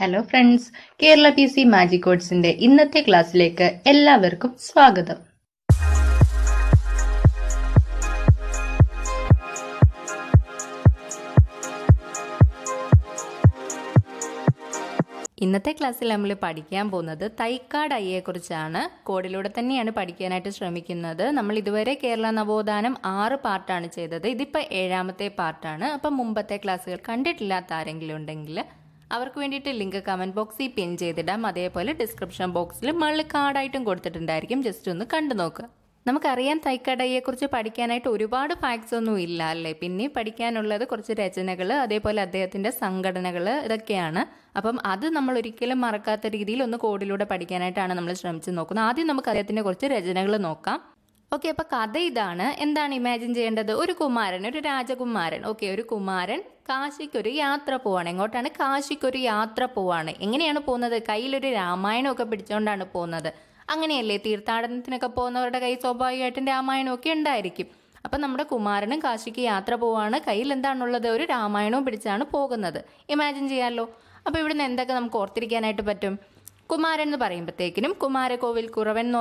hello friends Kerala P C magic കോഡ്സിന്റെ ഇന്നത്തെ ക്ലാസ്സിലേക്ക് എല്ലാവർക്കും സ്വാഗതം ഇന്നത്തെ ക്ലാസ്സിൽ നമ്മൾ പഠിക്കാൻ പോകുന്നത് തൈക്കാട് അയ്യയെക്കുറിച്ചാണ് കോഡിലൂടെ തന്നെയാണ് പഠിക്കാനായിട്ട് ശ്രമിക്കുന്നത് നമ്മൾ ഇതുവരെ കേരള നവോത്ഥാനം ആറ് പാർട്ടാണ് ചെയ്തത് ഇതിപ്പോൾ ഏഴാമത്തെ പാർട്ടാണ് അപ്പം മുമ്പത്തെ ക്ലാസ്സുകൾ കണ്ടിട്ടില്ലാത്ത ആരെങ്കിലും ഉണ്ടെങ്കിൽ അവർക്ക് വേണ്ടിയിട്ട് ലിങ്ക് കമൻറ്റ് ബോക്സിൽ പിൻ ചെയ്തിടാം അതേപോലെ ഡിസ്ക്രിപ്ഷൻ ബോക്സിൽ മള്ളി കാർഡായിട്ടും കൊടുത്തിട്ടുണ്ടായിരിക്കും ജസ്റ്റ് ഒന്ന് കണ്ടു നോക്കുക നമുക്കറിയാം തൈക്കടയെക്കുറിച്ച് പഠിക്കാനായിട്ട് ഒരുപാട് ഫാക്ട്സ് ഒന്നും ഇല്ല അല്ലേ പിന്നെ പഠിക്കാനുള്ളത് കുറച്ച് രചനകൾ അതേപോലെ അദ്ദേഹത്തിൻ്റെ സംഘടനകൾ ഇതൊക്കെയാണ് അപ്പം അത് നമ്മൾ ഒരിക്കലും മറക്കാത്ത രീതിയിൽ ഒന്ന് കോഡിലൂടെ പഠിക്കാനായിട്ടാണ് നമ്മൾ ശ്രമിച്ചു നോക്കുന്നത് ആദ്യം നമുക്ക് അദ്ദേഹത്തിൻ്റെ കുറച്ച് രചനകൾ നോക്കാം ഓക്കെ അപ്പോൾ കഥ ഇതാണ് എന്താണ് ഇമാജിൻ ചെയ്യേണ്ടത് ഒരു കുമാരൻ ഒരു രാജകുമാരൻ ഓക്കെ ഒരു കുമാരൻ കാശിക്കൊരു യാത്ര പോവാണ് എങ്ങോട്ടാണ് കാശിക്കൊരു യാത്ര പോവാണ് എങ്ങനെയാണ് പോകുന്നത് കയ്യിലൊരു രാമായണമൊക്കെ പിടിച്ചുകൊണ്ടാണ് പോകുന്നത് അങ്ങനെയല്ലേ തീർത്ഥാടനത്തിനൊക്കെ പോകുന്നവരുടെ കൈ സ്വാഭാവികമായിട്ടും ഒക്കെ ഉണ്ടായിരിക്കും അപ്പൊ നമ്മുടെ കുമാരനും കാശിക്ക് യാത്ര പോവാണ് കയ്യിൽ എന്താണുള്ളത് ഒരു രാമായണവും പിടിച്ചാണ് പോകുന്നത് ഇമാജിൻ ചെയ്യാമല്ലോ അപ്പോൾ ഇവിടുന്ന് എന്തൊക്കെ നമുക്ക് ഓർത്തിരിക്കാനായിട്ട് പറ്റും കുമാരൻ എന്ന് പറയുമ്പോഴത്തേക്കിനും കുമാരകോവിൽ കുറവൻ എന്ന്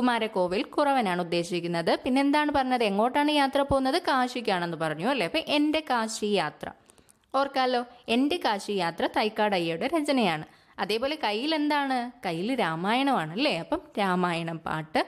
കുമാരകോവിൽ കുറവനാണ് ഉദ്ദേശിക്കുന്നത് പിന്നെ എന്താണ് പറഞ്ഞത് എങ്ങോട്ടാണ് യാത്ര പോകുന്നത് കാശിക്കാണെന്ന് പറഞ്ഞു അല്ലേ അപ്പൊ എൻ്റെ കാശി യാത്ര ഓർക്കാലോ എൻ്റെ കാശി യാത്ര തൈക്കാട് അയ്യയുടെ രചനയാണ് അതേപോലെ കയ്യിൽ എന്താണ് കയ്യിൽ രാമായണമാണ് അല്ലേ അപ്പം രാമായണം പാട്ട്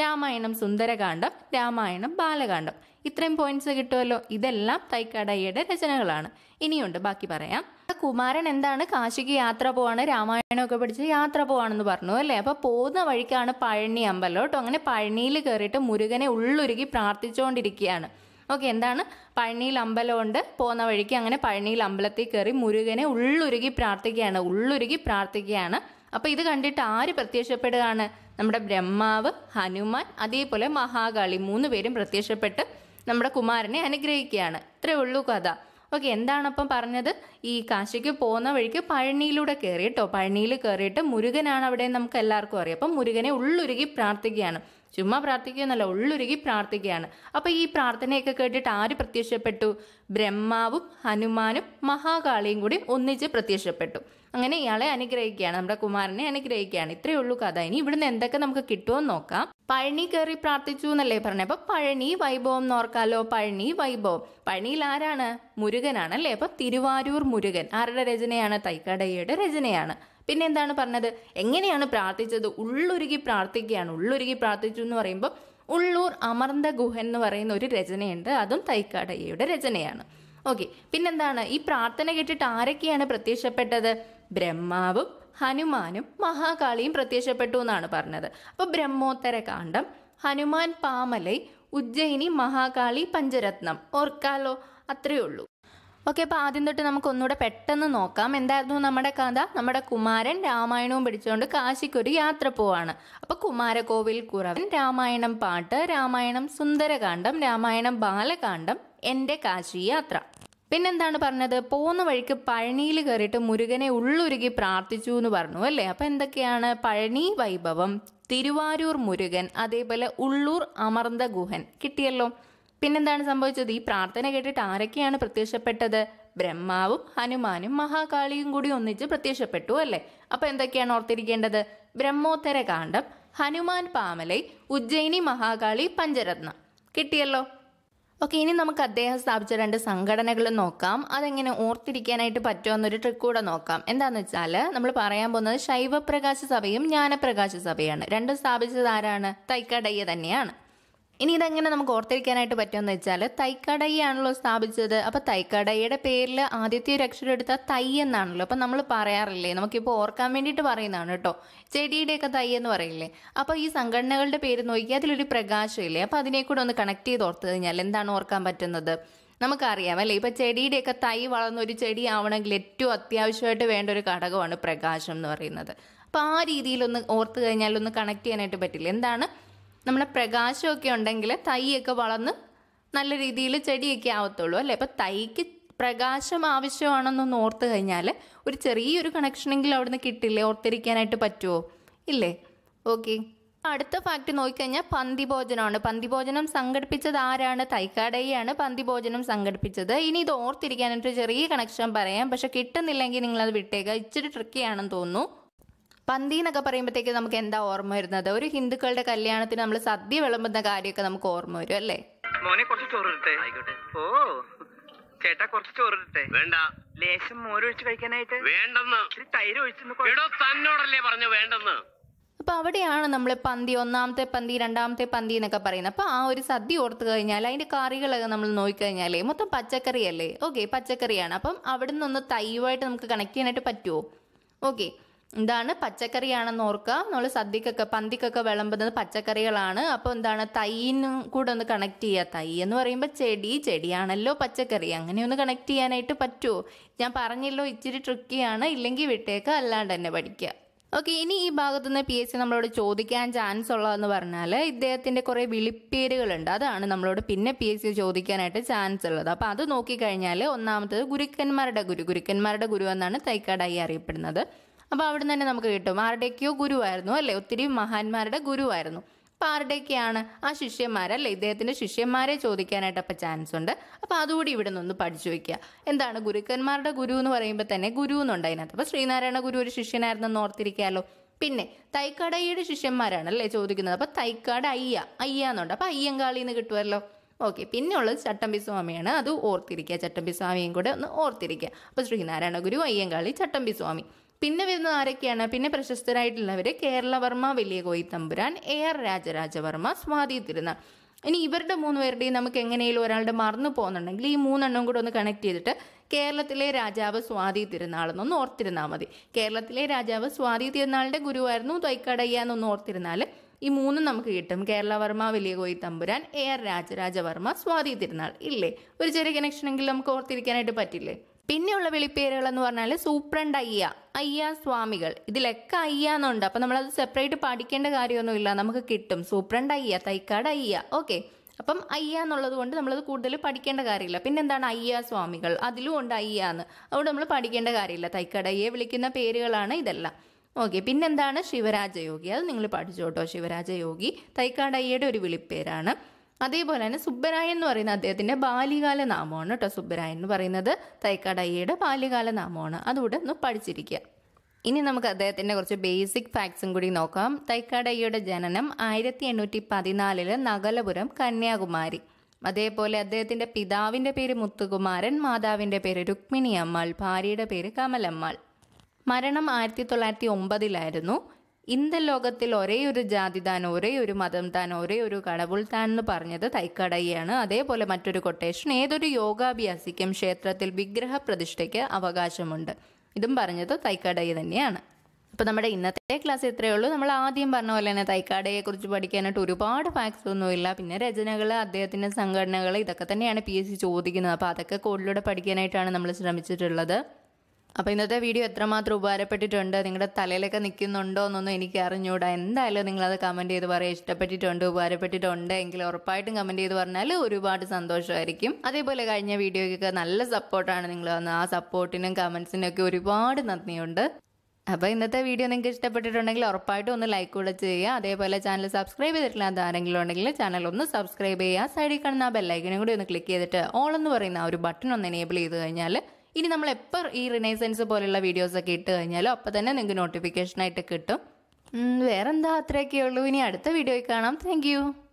രാമായണം സുന്ദരകാന്ഡം രാമായണം ബാലകാന്ഡം ഇത്രയും പോയിന്റ്സ് കിട്ടുമല്ലോ ഇതെല്ലാം തൈക്കാടയ്യയുടെ രചനകളാണ് ഇനിയുണ്ട് ബാക്കി പറയാം കുമാരൻ എന്താണ് കാശിക്ക് യാത്ര പോവാണ് രാമായണമൊക്കെ പഠിച്ച് യാത്ര പോവാണെന്ന് പറഞ്ഞു അല്ലേ അപ്പോൾ പോകുന്ന വഴിക്കാണ് പഴനി അമ്പലം കേട്ടോ അങ്ങനെ പഴനിയിൽ കയറിയിട്ട് മുരുകനെ ഉള്ളുരുകി പ്രാർത്ഥിച്ചുകൊണ്ടിരിക്കുകയാണ് ഓക്കെ എന്താണ് പഴനിയിൽ അമ്പലമുണ്ട് പോകുന്ന വഴിക്ക് അങ്ങനെ പഴനിയിൽ അമ്പലത്തിൽ കയറി മുരുകനെ ഉള്ളുരുകി പ്രാർത്ഥിക്കുകയാണ് ഉള്ളുരുകി പ്രാർത്ഥിക്കുകയാണ് അപ്പോൾ ഇത് കണ്ടിട്ട് ആര് പ്രത്യക്ഷപ്പെടുകയാണ് നമ്മുടെ ബ്രഹ്മാവ് ഹനുമാൻ അതേപോലെ മഹാകാളി മൂന്ന് പേരും പ്രത്യക്ഷപ്പെട്ട് നമ്മുടെ കുമാരനെ അനുഗ്രഹിക്കുകയാണ് ഇത്രയേ ഉള്ളൂ കഥ ഓക്കെ എന്താണപ്പം പറഞ്ഞത് ഈ കാശിക്ക് പോകുന്ന വഴിക്ക് പഴനിയിലൂടെ കേട്ടോ പഴനിയിൽ കയറിയിട്ട് മുരുകനാണ് അവിടെ നമുക്ക് എല്ലാവർക്കും അറിയാം അപ്പം മുരുകനെ ഉള്ളുരുകി പ്രാർത്ഥിക്കുകയാണ് ചുമ്മാ പ്രാർത്ഥിക്കുകയെന്നല്ല ഉള്ളുരുകി പ്രാർത്ഥിക്കുകയാണ് അപ്പോൾ ഈ പ്രാർത്ഥനയൊക്കെ കേട്ടിട്ട് ആര് പ്രത്യക്ഷപ്പെട്ടു ബ്രഹ്മാവും ഹനുമാനും മഹാകാളിയും കൂടി ഒന്നിച്ച് പ്രത്യക്ഷപ്പെട്ടു അങ്ങനെ ഇയാളെ അനുഗ്രഹിക്കുകയാണ് നമ്മുടെ കുമാരനെ അനുഗ്രഹിക്കുകയാണ് ഇത്രയേ ഉള്ളൂ കഥ ഇനി ഇവിടുന്ന് എന്തൊക്കെ നമുക്ക് കിട്ടുമെന്ന് നോക്കാം പഴനി കയറി പ്രാർത്ഥിച്ചു എന്നല്ലേ പറഞ്ഞത് അപ്പൊ പഴനി വൈഭവം നോർക്കാലോ പഴനി വൈഭവം പഴനിയിൽ ആരാണ് മുരുകനാണ് അല്ലേ അപ്പൊ തിരുവാരൂർ മുരുകൻ ആരുടെ രചനയാണ് തൈക്കടയുടെ രചനയാണ് പിന്നെ എന്താണ് പറഞ്ഞത് എങ്ങനെയാണ് പ്രാർത്ഥിച്ചത് ഉള്ളൊരുകി പ്രാർത്ഥിക്കുകയാണ് ഉള്ളൊരുകി പ്രാർത്ഥിച്ചു എന്ന് പറയുമ്പോൾ ഉള്ളൂർ അമർന്ത ഗുഹൻ എന്ന് പറയുന്ന ഒരു രചനയുണ്ട് അതും തൈക്കാടയ്യയുടെ രചനയാണ് ഓക്കെ പിന്നെന്താണ് ഈ പ്രാർത്ഥന കേട്ടിട്ട് ആരൊക്കെയാണ് പ്രത്യക്ഷപ്പെട്ടത് ബ്രഹ്മാവും ഹനുമാനും മഹാകാളിയും പ്രത്യക്ഷപ്പെട്ടു എന്നാണ് പറഞ്ഞത് അപ്പോൾ ബ്രഹ്മോത്തരകാന്ഡം കാണ്ഡം ഹനുമാൻ പാമലൈ ഉജ്ജയിനി മഹാകാളി പഞ്ചരത്നം ഓർക്കാലോ അത്രയേ ഉള്ളൂ ഓക്കെ അപ്പോൾ ആദ്യം തൊട്ട് നമുക്ക് ഒന്നുകൂടെ പെട്ടെന്ന് നോക്കാം എന്തായിരുന്നു നമ്മുടെ കഥ നമ്മുടെ കുമാരൻ രാമായണവും പിടിച്ചുകൊണ്ട് കാശിക്കൊരു യാത്ര പോവാണ് അപ്പോൾ കുമാരകോവിൽ കുറവൻ രാമായണം പാട്ട് രാമായണം സുന്ദരകാന്ഡം രാമായണം ബാലകാന്ഡം എൻ്റെ കാശി യാത്ര പിന്നെന്താണ് പറഞ്ഞത് പോകുന്ന വഴിക്ക് പഴനിയിൽ കയറിയിട്ട് മുരുകനെ ഉള്ളുരുകി പ്രാർത്ഥിച്ചു എന്ന് പറഞ്ഞു അല്ലേ അപ്പം എന്തൊക്കെയാണ് പഴനി വൈഭവം തിരുവാരൂർ മുരുകൻ അതേപോലെ ഉള്ളൂർ അമർന്ത ഗുഹൻ കിട്ടിയല്ലോ പിന്നെന്താണ് സംഭവിച്ചത് ഈ പ്രാർത്ഥന കേട്ടിട്ട് ആരൊക്കെയാണ് പ്രത്യക്ഷപ്പെട്ടത് ബ്രഹ്മാവും ഹനുമാനും മഹാകാളിയും കൂടി ഒന്നിച്ച് പ്രത്യക്ഷപ്പെട്ടു അല്ലേ അപ്പം എന്തൊക്കെയാണ് ഓർത്തിരിക്കേണ്ടത് ബ്രഹ്മോത്തര കാണ്ഡം ഹനുമാൻ പാമലൈ ഉജ്ജയിനി മഹാകാളി പഞ്ചരത്നം കിട്ടിയല്ലോ ഓക്കെ ഇനി നമുക്ക് അദ്ദേഹം സ്ഥാപിച്ച രണ്ട് സംഘടനകൾ നോക്കാം അതെങ്ങനെ ഓർത്തിരിക്കാനായിട്ട് എന്നൊരു ട്രിക്ക് കൂടെ നോക്കാം എന്താണെന്ന് വെച്ചാൽ നമ്മൾ പറയാൻ പോകുന്നത് ശൈവപ്രകാശ സഭയും ജ്ഞാനപ്രകാശ സഭയാണ് രണ്ടും സ്ഥാപിച്ചത് ആരാണ് തൈക്കടയ്യ തന്നെയാണ് ഇനി ഇതെങ്ങനെ നമുക്ക് ഓർത്തിരിക്കാനായിട്ട് പറ്റുമെന്ന് വെച്ചാൽ തൈക്കടയാണല്ലോ സ്ഥാപിച്ചത് അപ്പോൾ തൈക്കടയുടെ പേരിൽ ആദ്യത്തെ ഒരു അക്ഷരം എടുത്ത തൈ എന്നാണല്ലോ അപ്പോൾ നമ്മൾ പറയാറില്ലേ നമുക്കിപ്പോൾ ഓർക്കാൻ വേണ്ടിയിട്ട് പറയുന്നതാണ് കേട്ടോ ചെടിയുടെയൊക്കെ തൈ എന്ന് പറയില്ലേ അപ്പോൾ ഈ സംഘടനകളുടെ പേര് നോക്കിയാൽ അതിലൊരു പ്രകാശമില്ലേ അപ്പോൾ അതിനെ കൂടെ ഒന്ന് കണക്ട് ചെയ്ത് ഓർത്ത് കഴിഞ്ഞാൽ എന്താണ് ഓർക്കാൻ പറ്റുന്നത് നമുക്കറിയാം അല്ലേ ഇപ്പം ചെടിയുടെയൊക്കെ തൈ വളർന്ന ഒരു ചെടി ആവണമെങ്കിൽ ഏറ്റവും അത്യാവശ്യമായിട്ട് വേണ്ട ഒരു ഘടകമാണ് പ്രകാശം എന്ന് പറയുന്നത് അപ്പോൾ ആ രീതിയിലൊന്ന് ഓർത്ത് കഴിഞ്ഞാൽ ഒന്ന് കണക്ട് ചെയ്യാനായിട്ട് പറ്റില്ല എന്താണ് നമ്മുടെ പ്രകാശമൊക്കെ ഉണ്ടെങ്കിൽ തൈയൊക്കെ വളർന്ന് നല്ല രീതിയിൽ ചെടിയൊക്കെ ആവത്തുള്ളൂ അല്ലേ അപ്പം തൈക്ക് പ്രകാശം ആവശ്യമാണെന്നൊന്ന് ഓർത്ത് കഴിഞ്ഞാൽ ഒരു ചെറിയൊരു കണക്ഷനെങ്കിലും അവിടുന്ന് കിട്ടില്ലേ ഓർത്തിരിക്കാനായിട്ട് പറ്റുമോ ഇല്ലേ ഓക്കെ അടുത്ത ഫാക്റ്റ് നോക്കിക്കഴിഞ്ഞാൽ പന്തിഭോജനമാണ് പന്തിഭോജനം സംഘടിപ്പിച്ചത് ആരാണ് തൈക്കാടയാണ് പന്തിഭോജനം സംഘടിപ്പിച്ചത് ഇനി ഇത് ഓർത്തിരിക്കാനായിട്ട് ചെറിയ കണക്ഷൻ പറയാം പക്ഷെ കിട്ടുന്നില്ലെങ്കിൽ നിങ്ങളത് വിട്ടേക്കുക ഇച്ചിരി ട്രിക്കിയാണെന്ന് തോന്നുന്നു പന്തി എന്നൊക്കെ പറയുമ്പോഴത്തേക്ക് നമുക്ക് എന്താ ഓർമ്മ വരുന്നത് ഒരു ഹിന്ദുക്കളുടെ കല്യാണത്തിന് നമ്മൾ സദ്യ വിളമ്പുന്ന കാര്യമൊക്കെ നമുക്ക് ഓർമ്മ വരും അല്ലേ മോനെ കുറച്ച് ഓ ചേട്ടാ കുറച്ച് ചോറിട്ടെ വേണ്ട ലേശം മോരൊഴിച്ച് കഴിക്കാനായിട്ട് വേണ്ടെന്ന് തൈര് തന്നോടല്ലേ പറഞ്ഞു വേണ്ടെന്ന് അപ്പൊ അവിടെയാണ് നമ്മൾ പന്തി ഒന്നാമത്തെ പന്തി രണ്ടാമത്തെ പന്തി എന്നൊക്കെ പറയുന്നത് അപ്പൊ ആ ഒരു സദ്യ ഓർത്ത് കഴിഞ്ഞാൽ അതിന്റെ കറികളൊക്കെ നമ്മൾ നോക്കിക്കഴിഞ്ഞാലേ മൊത്തം പച്ചക്കറിയല്ലേ ഓക്കെ പച്ചക്കറിയാണ് അപ്പം അവിടെ നിന്നൊന്ന് തൈവായിട്ട് നമുക്ക് കണക്ട് ചെയ്യാനായിട്ട് പറ്റുമോ ഓക്കെ എന്താണ് പച്ചക്കറിയാണെന്ന് ഓർക്കുക നമ്മൾ സദ്യക്കൊക്കെ പന്തിക്കൊക്കെ വിളമ്പുന്നത് പച്ചക്കറികളാണ് അപ്പോൾ എന്താണ് തൈനും കൂടെ ഒന്ന് കണക്ട് ചെയ്യുക തൈ എന്ന് പറയുമ്പോൾ ചെടി ചെടിയാണല്ലോ പച്ചക്കറി അങ്ങനെ ഒന്ന് കണക്ട് ചെയ്യാനായിട്ട് പറ്റുമോ ഞാൻ പറഞ്ഞല്ലോ ഇച്ചിരി ട്രിക്കിയാണ് ഇല്ലെങ്കിൽ വിട്ടേക്ക് അല്ലാണ്ട് തന്നെ പഠിക്കുക ഓക്കെ ഇനി ഈ ഭാഗത്തു നിന്ന് പി എസ് സി നമ്മളോട് ചോദിക്കാൻ ചാൻസ് ഉള്ളതെന്ന് പറഞ്ഞാൽ ഇദ്ദേഹത്തിൻ്റെ കുറേ വിളിപ്പേരുകളുണ്ട് അതാണ് നമ്മളോട് പിന്നെ പി എസ് സി ചോദിക്കാനായിട്ട് ചാൻസ് ഉള്ളത് അപ്പോൾ അത് നോക്കിക്കഴിഞ്ഞാൽ ഒന്നാമത്തത് ഗുരുക്കന്മാരുടെ ഗുരു ഗുരുക്കന്മാരുടെ ഗുരു എന്നാണ് തൈക്കാടായി അറിയപ്പെടുന്നത് അപ്പോൾ അവിടെ തന്നെ നമുക്ക് കിട്ടും ആരുടെയൊക്കെയോ ഗുരുവായിരുന്നു അല്ലേ ഒത്തിരി മഹാന്മാരുടെ ഗുരുവായിരുന്നു അപ്പോൾ ആരുടെയൊക്കെയാണ് ആ ശിഷ്യന്മാരല്ലേ ഇദ്ദേഹത്തിൻ്റെ ശിഷ്യന്മാരെ ചോദിക്കാനായിട്ട് അപ്പോൾ ചാൻസ് ഉണ്ട് അപ്പോൾ അതുകൂടി ഇവിടെ നിന്ന് പഠിച്ചു വയ്ക്കുക എന്താണ് ഗുരുക്കന്മാരുടെ ഗുരു എന്ന് പറയുമ്പോൾ തന്നെ ഗുരു എന്നുണ്ട് അതിനകത്ത് അപ്പോൾ ശ്രീനാരായണ ഗുരു ഒരു ശിഷ്യനായിരുന്നെന്ന് ഓർത്തിരിക്കാമല്ലോ പിന്നെ ശിഷ്യന്മാരാണ് ശിഷ്യന്മാരാണല്ലേ ചോദിക്കുന്നത് അപ്പോൾ തൈക്കാട് അയ്യ അയ്യ എന്നുണ്ട് അപ്പോൾ അയ്യങ്കാളി എന്ന് കിട്ടുമല്ലോ ഓക്കെ പിന്നെയുള്ളത് ചട്ടമ്പി സ്വാമിയാണ് അത് ഓർത്തിരിക്കുക ചട്ടമ്പി സ്വാമിയും കൂടെ ഒന്ന് ഓർത്തിരിക്കുക അപ്പോൾ ശ്രീനാരായണ ഗുരു അയ്യങ്കാളി ചട്ടമ്പി സ്വാമി പിന്നെ വരുന്നത് ആരൊക്കെയാണ് പിന്നെ പ്രശസ്തരായിട്ടുള്ളവർ കേരളവർമ്മ വലിയ തമ്പുരാൻ എ ആർ രാജരാജവർമ്മ സ്വാതി തിരുനാൾ ഇനി ഇവരുടെ മൂന്ന് പേരുടെയും നമുക്ക് എങ്ങനെയും ഒരാളുടെ മറന്നു പോകുന്നുണ്ടെങ്കിൽ ഈ മൂന്നെണ്ണം കൂടെ ഒന്ന് കണക്ട് ചെയ്തിട്ട് കേരളത്തിലെ രാജാവ് സ്വാതി തിരുനാളെന്നൊന്ന് ഓർത്തിരുന്നാൽ മതി കേരളത്തിലെ രാജാവ് സ്വാതി തിരുനാളിൻ്റെ ഗുരുവായിരുന്നു തൈക്കടയ്യ എന്നൊന്ന് ഓർത്തിരുന്നാൽ ഈ മൂന്നും നമുക്ക് കിട്ടും കേരളവർമ്മ വലിയ കോയി തമ്പുരാൻ എ ആർ രാജരാജവർമ്മ സ്വാതി തിരുനാൾ ഇല്ലേ ഒരു ചെറിയ കണക്ഷൻ എങ്കിലും നമുക്ക് ഓർത്തിരിക്കാനായിട്ട് പറ്റില്ലേ പിന്നെയുള്ള വിളിപ്പേരുകൾ എന്ന് പറഞ്ഞാൽ സൂപ്രണ്ട് അയ്യ അയ്യ സ്വാമികൾ ഇതിലൊക്കെ അയ്യ എന്നുണ്ട് അപ്പം നമ്മളത് സെപ്പറേറ്റ് പഠിക്കേണ്ട കാര്യമൊന്നുമില്ല നമുക്ക് കിട്ടും സൂപ്രണ്ട് അയ്യ തൈക്കാട് അയ്യ ഓക്കെ അപ്പം അയ്യ എന്നുള്ളത് കൊണ്ട് നമ്മളത് കൂടുതൽ പഠിക്കേണ്ട കാര്യമില്ല പിന്നെ എന്താണ് അയ്യ സ്വാമികൾ അതിലും ഉണ്ട് അയ്യ എന്ന് അതുകൊണ്ട് നമ്മൾ പഠിക്കേണ്ട കാര്യമില്ല തൈക്കാട് അയ്യെ വിളിക്കുന്ന പേരുകളാണ് ഇതെല്ലാം ഓക്കെ പിന്നെന്താണ് ശിവരാജയോഗി അത് നിങ്ങൾ പഠിച്ചോട്ടോ ശിവരാജയോഗി തൈക്കാട് അയ്യയുടെ ഒരു വിളിപ്പേരാണ് അതേപോലെ തന്നെ സുബ്ബരായൻ എന്ന് പറയുന്ന അദ്ദേഹത്തിൻ്റെ ബാല്യകാല നാമമാണ് കേട്ടോ സുബ്ബരായൻ എന്ന് പറയുന്നത് തൈക്കാടയ്യയുടെ ബാല്യകാല നാമമാണ് അതുകൂടെ ഒന്ന് പഠിച്ചിരിക്കുക ഇനി നമുക്ക് അദ്ദേഹത്തിൻ്റെ കുറച്ച് ബേസിക് ഫാക്ട്സും കൂടി നോക്കാം തൈക്കാടയ്യയുടെ ജനനം ആയിരത്തി എണ്ണൂറ്റി പതിനാലില് നഗലപുരം കന്യാകുമാരി അതേപോലെ അദ്ദേഹത്തിൻ്റെ പിതാവിൻ്റെ പേര് മുത്തുകുമാരൻ മാതാവിൻ്റെ പേര് രുക്മിണി അമ്മാൾ ഭാര്യയുടെ പേര് കമലമ്മാൾ മരണം ആയിരത്തി തൊള്ളായിരത്തി ഒമ്പതിലായിരുന്നു ഇന്ന ലോകത്തിൽ ഒരേ ഒരു ജാതി താൻ ഒരേ ഒരു മതം താൻ ഒരേ ഒരു കടവുൾ താൻ എന്ന് പറഞ്ഞത് തൈക്കടയാണ് അതേപോലെ മറ്റൊരു കൊട്ടേഷൻ ഏതൊരു യോഗാഭ്യാസിക്കും ക്ഷേത്രത്തിൽ വിഗ്രഹ പ്രതിഷ്ഠയ്ക്ക് അവകാശമുണ്ട് ഇതും പറഞ്ഞത് തൈക്കടയ തന്നെയാണ് അപ്പോൾ നമ്മുടെ ഇന്നത്തെ ക്ലാസ് ഇത്രയേ ഉള്ളൂ നമ്മൾ ആദ്യം പറഞ്ഞ പോലെ തന്നെ തൈക്കാടയെക്കുറിച്ച് കുറിച്ച് പഠിക്കാനായിട്ട് ഒരുപാട് ഫാക്ട്സ് ഒന്നുമില്ല പിന്നെ രചനകൾ അദ്ദേഹത്തിൻ്റെ സംഘടനകൾ ഇതൊക്കെ തന്നെയാണ് പി എസ് സി ചോദിക്കുന്നത് അപ്പോൾ അതൊക്കെ കൂടുതലൂടെ പഠിക്കാനായിട്ടാണ് നമ്മൾ ശ്രമിച്ചിട്ടുള്ളത് അപ്പോൾ ഇന്നത്തെ വീഡിയോ എത്രമാത്രം ഉപകാരപ്പെട്ടിട്ടുണ്ട് നിങ്ങളുടെ തലയിലൊക്കെ നിൽക്കുന്നുണ്ടോ എന്നൊന്നും എനിക്ക് അറിഞ്ഞുകൂടാ എന്തായാലും നിങ്ങളത് കമൻറ്റ് ചെയ്ത് പറയുക ഇഷ്ടപ്പെട്ടിട്ടുണ്ട് ഉപകാരപ്പെട്ടിട്ടുണ്ട് എങ്കിൽ ഉറപ്പായിട്ടും കമൻറ്റ് ചെയ്ത് പറഞ്ഞാൽ ഒരുപാട് സന്തോഷമായിരിക്കും അതേപോലെ കഴിഞ്ഞ വീഡിയോയ്ക്കൊക്കെ നല്ല സപ്പോർട്ടാണ് നിങ്ങൾ വന്നത് ആ സപ്പോർട്ടിനും കമൻസിനൊക്കെ ഒക്കെ ഒരുപാട് നന്ദിയുണ്ട് അപ്പോൾ ഇന്നത്തെ വീഡിയോ നിങ്ങൾക്ക് ഇഷ്ടപ്പെട്ടിട്ടുണ്ടെങ്കിൽ ഉറപ്പായിട്ടും ഒന്ന് ലൈക്ക് കൂടെ ചെയ്യുക അതേപോലെ ചാനൽ സബ്സ്ക്രൈബ് ചെയ്തിട്ടില്ലാത്ത ആരെങ്കിലും ഉണ്ടെങ്കിൽ ചാനൽ ഒന്ന് സബ്സ്ക്രൈബ് ചെയ്യുക സൈഡിൽ കാണുന്ന ബെല്ലൈക്കനും കൂടി ഒന്ന് ക്ലിക്ക് ചെയ്തിട്ട് ഓൾ എന്ന് പറയുന്ന ആ ഒരു ബട്ടൺ ഒന്ന് എനേബിൾ ചെയ്ത് കഴിഞ്ഞാൽ ഇനി നമ്മൾ എപ്പോൾ ഈ റിനൈസൻസ് പോലുള്ള വീഡിയോസൊക്കെ ഇട്ട് കഴിഞ്ഞാലോ അപ്പോൾ തന്നെ നിങ്ങൾക്ക് നോട്ടിഫിക്കേഷനായിട്ട് കിട്ടും വേറെന്താ അത്രയൊക്കെ ഉള്ളൂ ഇനി അടുത്ത വീഡിയോയിൽ കാണാം താങ്ക്